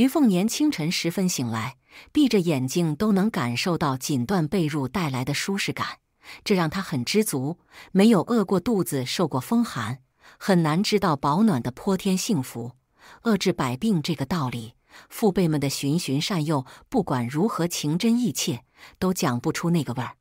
徐凤年清晨时分醒来，闭着眼睛都能感受到锦缎被褥带来的舒适感，这让他很知足。没有饿过肚子，受过风寒，很难知道保暖的泼天幸福。饿治百病这个道理，父辈们的循循善诱，不管如何情真意切，都讲不出那个味儿。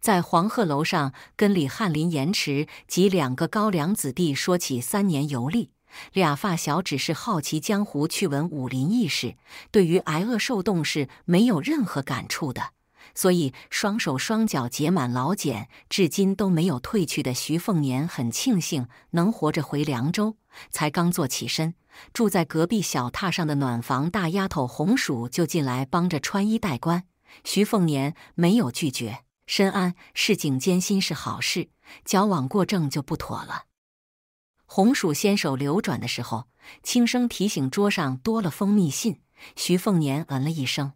在黄鹤楼上，跟李翰林、严迟及两个高粱子弟说起三年游历。俩发小只是好奇江湖趣闻、武林轶事，对于挨饿受冻是没有任何感触的。所以，双手双脚结满老茧、至今都没有褪去的徐凤年很庆幸能活着回凉州。才刚坐起身，住在隔壁小榻上的暖房大丫头红薯就进来帮着穿衣戴冠。徐凤年没有拒绝，深谙市井艰辛是好事，矫枉过正就不妥了。红薯先手流转的时候，轻声提醒桌上多了封密信。徐凤年嗯了一声。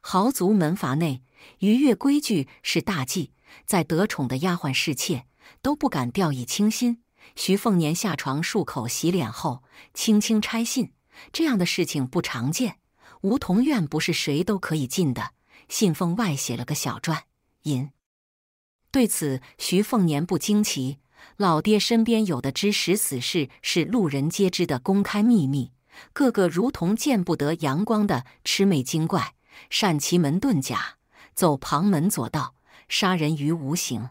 豪族门阀内逾越规矩是大忌，在得宠的丫鬟侍妾都不敢掉以轻心。徐凤年下床漱口洗脸后，轻轻拆信。这样的事情不常见。梧桐院不是谁都可以进的。信封外写了个小篆“银”。对此，徐凤年不惊奇。老爹身边有的知识死事是路人皆知的公开秘密，个个如同见不得阳光的魑魅精怪，善奇门遁甲，走旁门左道，杀人于无形。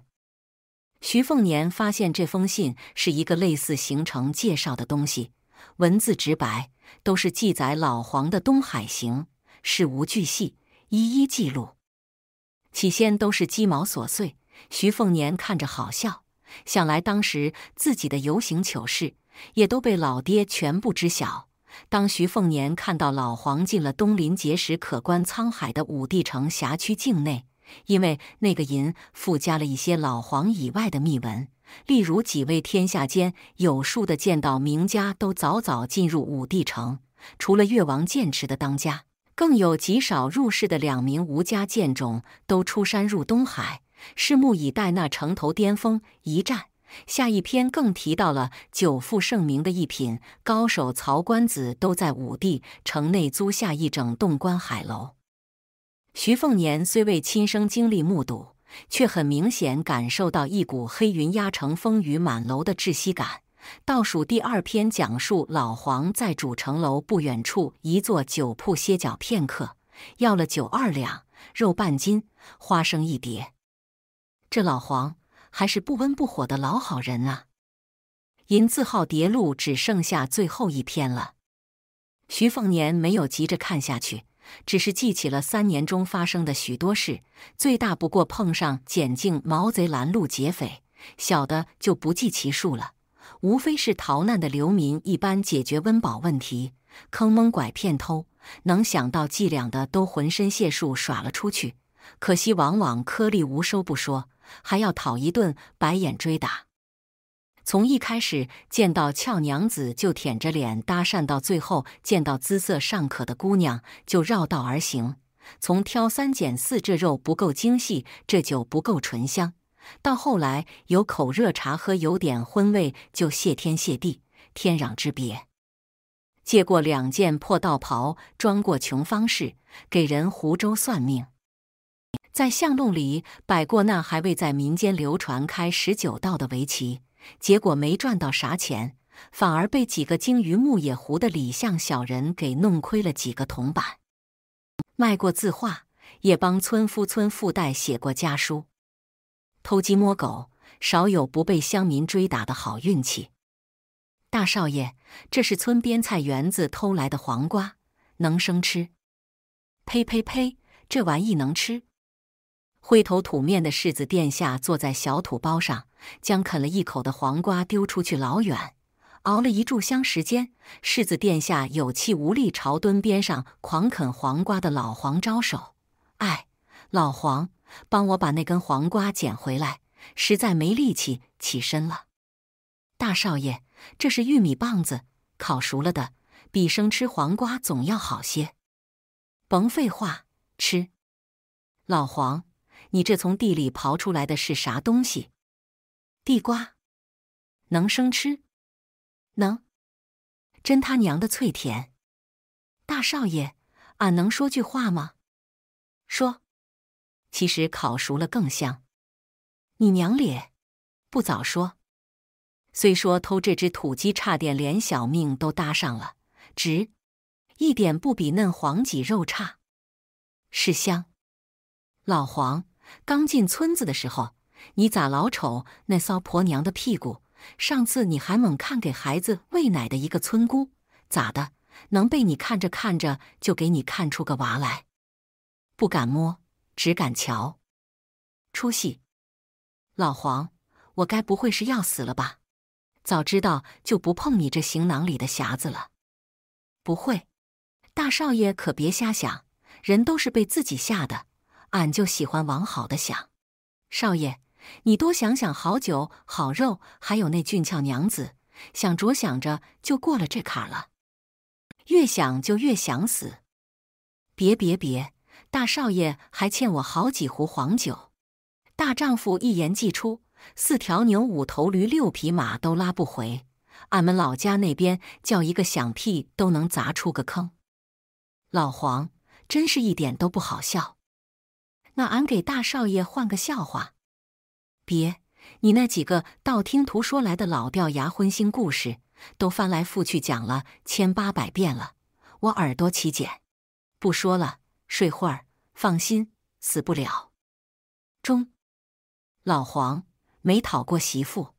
徐凤年发现这封信是一个类似行程介绍的东西，文字直白，都是记载老黄的东海行，事无巨细，一一记录。起先都是鸡毛琐碎，徐凤年看着好笑。想来，当时自己的游行糗事也都被老爹全部知晓。当徐凤年看到老黄进了东林碣石可观沧海的五帝城辖区境内，因为那个银附加了一些老黄以外的秘闻，例如几位天下间有数的剑道名家都早早进入五帝城，除了越王剑池的当家，更有极少入世的两名吴家剑种都出山入东海。拭目以待，那城头巅峰一战。下一篇更提到了久负盛名的一品高手曹官子，都在武帝城内租下一整栋观海楼。徐凤年虽未亲身经历目睹，却很明显感受到一股黑云压城、风雨满楼的窒息感。倒数第二篇讲述老黄在主城楼不远处一座酒铺歇脚片刻，要了酒二两、肉半斤、花生一碟。这老黄还是不温不火的老好人啊！银字号叠录只剩下最后一篇了。徐凤年没有急着看下去，只是记起了三年中发生的许多事。最大不过碰上简靖毛贼拦路劫匪，小的就不计其数了。无非是逃难的流民一般解决温饱问题，坑蒙拐骗偷，能想到伎俩的都浑身解数耍了出去。可惜往往颗粒无收，不说。还要讨一顿白眼追打。从一开始见到俏娘子就舔着脸搭讪，到最后见到姿色尚可的姑娘就绕道而行。从挑三拣四，这肉不够精细，这酒不够醇香，到后来有口热茶喝，有点荤味就谢天谢地，天壤之别。借过两件破道袍，装过穷方士，给人湖州算命。在巷弄里摆过那还未在民间流传开十九道的围棋，结果没赚到啥钱，反而被几个精于牧野胡的李相小人给弄亏了几个铜板。卖过字画，也帮村夫村妇代写过家书，偷鸡摸狗，少有不被乡民追打的好运气。大少爷，这是村边菜园子偷来的黄瓜，能生吃。呸呸呸，这玩意能吃？灰头土面的世子殿下坐在小土包上，将啃了一口的黄瓜丢出去老远。熬了一炷香时间，世子殿下有气无力朝蹲边上狂啃黄瓜的老黄招手：“哎，老黄，帮我把那根黄瓜捡回来。实在没力气起身了。”“大少爷，这是玉米棒子，烤熟了的，比生吃黄瓜总要好些。”“甭废话，吃。”老黄。你这从地里刨出来的是啥东西？地瓜能生吃？能？真他娘的脆甜！大少爷，俺能说句话吗？说，其实烤熟了更香。你娘咧，不早说。虽说偷这只土鸡差点连小命都搭上了，值，一点不比嫩黄脊肉差，是香。老黄。刚进村子的时候，你咋老瞅那骚婆娘的屁股？上次你还猛看给孩子喂奶的一个村姑，咋的？能被你看着看着就给你看出个娃来？不敢摸，只敢瞧。出息！老黄，我该不会是要死了吧？早知道就不碰你这行囊里的匣子了。不会，大少爷可别瞎想，人都是被自己吓的。俺就喜欢往好的想，少爷，你多想想好酒、好肉，还有那俊俏娘子，想着想着就过了这坎了。越想就越想死！别别别，大少爷还欠我好几壶黄酒。大丈夫一言既出，四条牛、五头驴、六匹马都拉不回。俺们老家那边叫一个响屁都能砸出个坑。老黄真是一点都不好笑。那俺给大少爷换个笑话，别你那几个道听途说来的老掉牙荤腥故事，都翻来覆去讲了千八百遍了，我耳朵起茧，不说了，睡会儿。放心，死不了。中。老黄没讨过媳妇，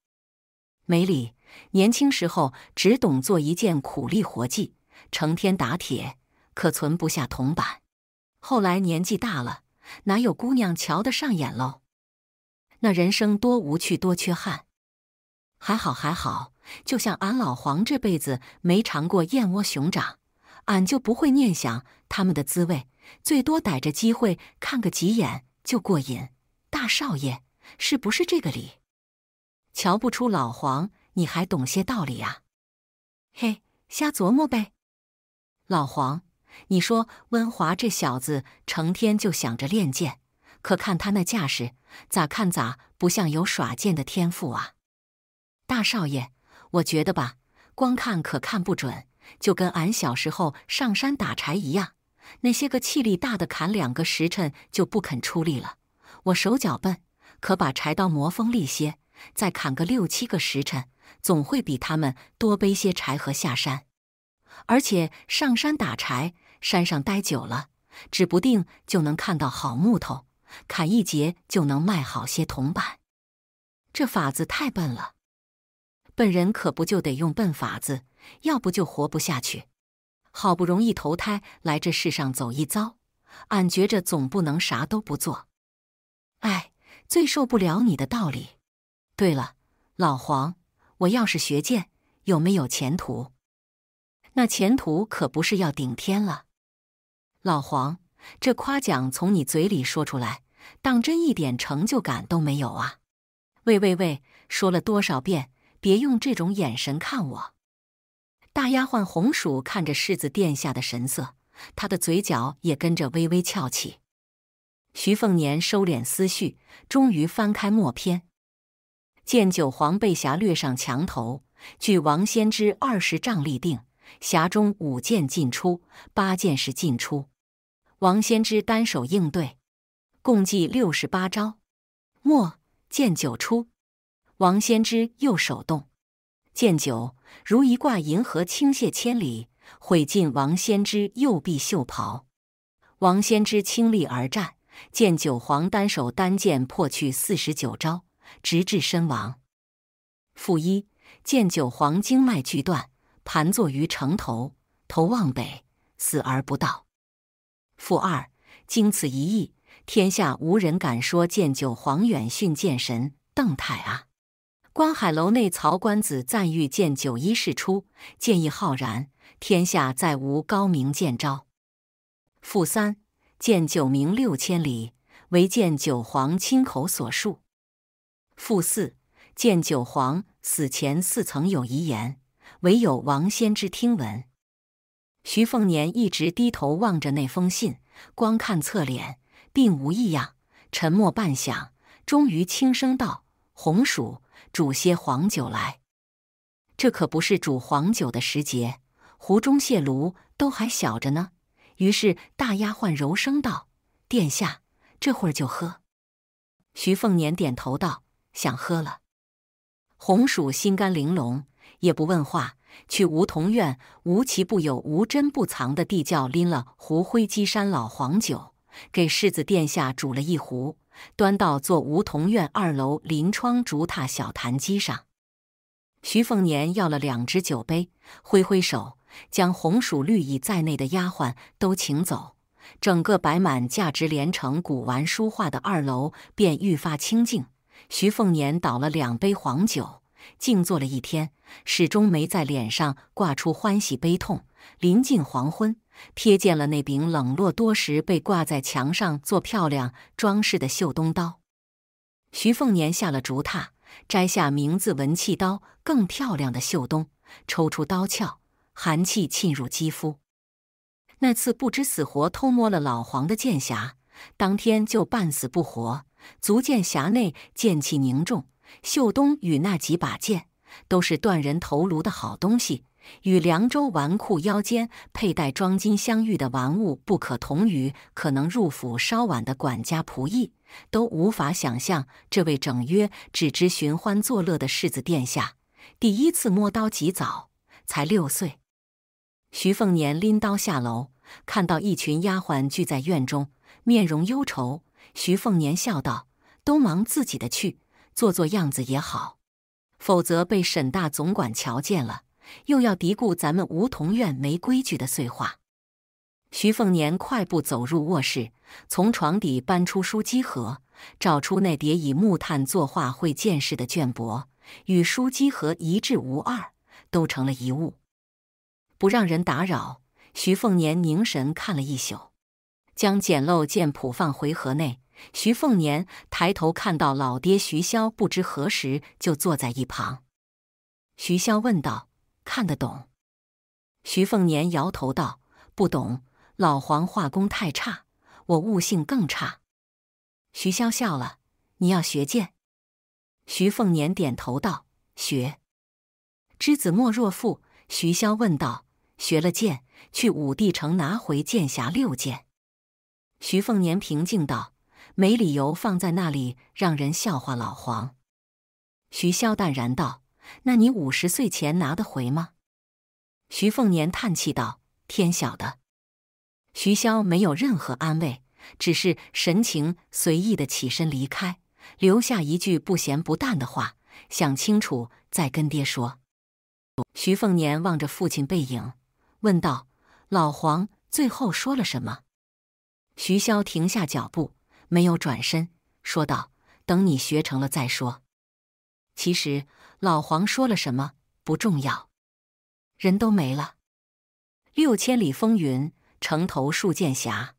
梅里年轻时候只懂做一件苦力活计，成天打铁，可存不下铜板。后来年纪大了。哪有姑娘瞧得上眼喽？那人生多无趣，多缺憾。还好还好，就像俺老黄这辈子没尝过燕窝熊掌，俺就不会念想他们的滋味。最多逮着机会看个几眼就过瘾。大少爷，是不是这个理？瞧不出老黄，你还懂些道理啊？嘿，瞎琢磨呗，老黄。你说温华这小子成天就想着练剑，可看他那架势，咋看咋不像有耍剑的天赋啊！大少爷，我觉得吧，光看可看不准，就跟俺小时候上山打柴一样，那些个气力大的砍两个时辰就不肯出力了。我手脚笨，可把柴刀磨锋利些，再砍个六七个时辰，总会比他们多背些柴禾下山。而且上山打柴。山上待久了，指不定就能看到好木头，砍一截就能卖好些铜板。这法子太笨了，笨人可不就得用笨法子，要不就活不下去。好不容易投胎来这世上走一遭，俺觉着总不能啥都不做。哎，最受不了你的道理。对了，老黄，我要是学剑，有没有前途？那前途可不是要顶天了。老黄，这夸奖从你嘴里说出来，当真一点成就感都没有啊！喂喂喂，说了多少遍，别用这种眼神看我！大丫鬟红薯看着世子殿下的神色，她的嘴角也跟着微微翘起。徐凤年收敛思绪，终于翻开墨篇，见九皇被霞掠上墙头，距王仙芝二十丈立定。匣中五剑进出，八剑士进出。王先知单手应对，共计六十八招。末剑九出，王先知右手动，剑九如一挂银河倾泻千里，毁尽王先知右臂袖袍。王先知倾力而战，剑九黄单手单剑破去四十九招，直至身亡。负一剑九黄经脉俱断。盘坐于城头，头望北，死而不倒。附二：经此一役，天下无人敢说见九皇远逊见神邓太啊！观海楼内，曹官子赞誉见九一事出，见义浩然，天下再无高明见招。附三：见九明六千里，唯见九皇亲口所述。附四：见九皇死前似曾有遗言。唯有王先芝听闻，徐凤年一直低头望着那封信，光看侧脸并无异样。沉默半响，终于轻声道：“红薯，煮些黄酒来。”这可不是煮黄酒的时节，壶中蟹炉都还小着呢。于是大丫鬟柔声道：“殿下，这会儿就喝。”徐凤年点头道：“想喝了。”红薯心肝玲珑。也不问话，去梧桐院无奇不有、无珍不藏的地窖，拎了壶灰鸡山老黄酒，给世子殿下煮了一壶，端到坐梧桐院二楼临窗竹榻小坛机上。徐凤年要了两只酒杯，挥挥手，将红薯、绿蚁在内的丫鬟都请走，整个摆满价值连城古玩书画的二楼便愈发清静。徐凤年倒了两杯黄酒。静坐了一天，始终没在脸上挂出欢喜悲痛。临近黄昏，瞥见了那柄冷落多时被挂在墙上做漂亮装饰的绣东刀。徐凤年下了竹榻，摘下名字文气刀更漂亮的绣东，抽出刀鞘，寒气沁入肌肤。那次不知死活偷摸了老黄的剑匣，当天就半死不活，足见匣内剑气凝重。秀东与那几把剑都是断人头颅的好东西，与凉州纨绔腰间佩戴装金镶玉的玩物不可同于可能入府稍晚的管家仆役都无法想象，这位整约只知寻欢作乐的世子殿下，第一次摸刀及早，才六岁。徐凤年拎刀下楼，看到一群丫鬟聚在院中，面容忧愁。徐凤年笑道：“都忙自己的去。”做做样子也好，否则被沈大总管瞧见了，又要嘀咕咱们梧桐院没规矩的碎话。徐凤年快步走入卧室，从床底搬出书机盒，找出那叠以木炭作画绘见士的绢帛，与书机盒一致无二，都成了遗物。不让人打扰，徐凤年凝神看了一宿，将简陋剑谱放回盒内。徐凤年抬头看到老爹徐骁不知何时就坐在一旁。徐骁问道：“看得懂？”徐凤年摇头道：“不懂。”老黄画工太差，我悟性更差。徐骁笑了：“你要学剑？”徐凤年点头道：“学。”知子莫若父。徐骁问道：“学了剑，去武帝城拿回剑侠六剑？”徐凤年平静道。没理由放在那里让人笑话。老黄，徐潇淡然道：“那你五十岁前拿得回吗？”徐凤年叹气道：“天晓得。”徐潇没有任何安慰，只是神情随意的起身离开，留下一句不咸不淡的话：“想清楚再跟爹说。”徐凤年望着父亲背影，问道：“老黄最后说了什么？”徐潇停下脚步。没有转身，说道：“等你学成了再说。”其实老黄说了什么不重要，人都没了。六千里风云，城头数剑侠，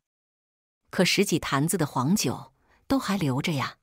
可十几坛子的黄酒都还留着呀。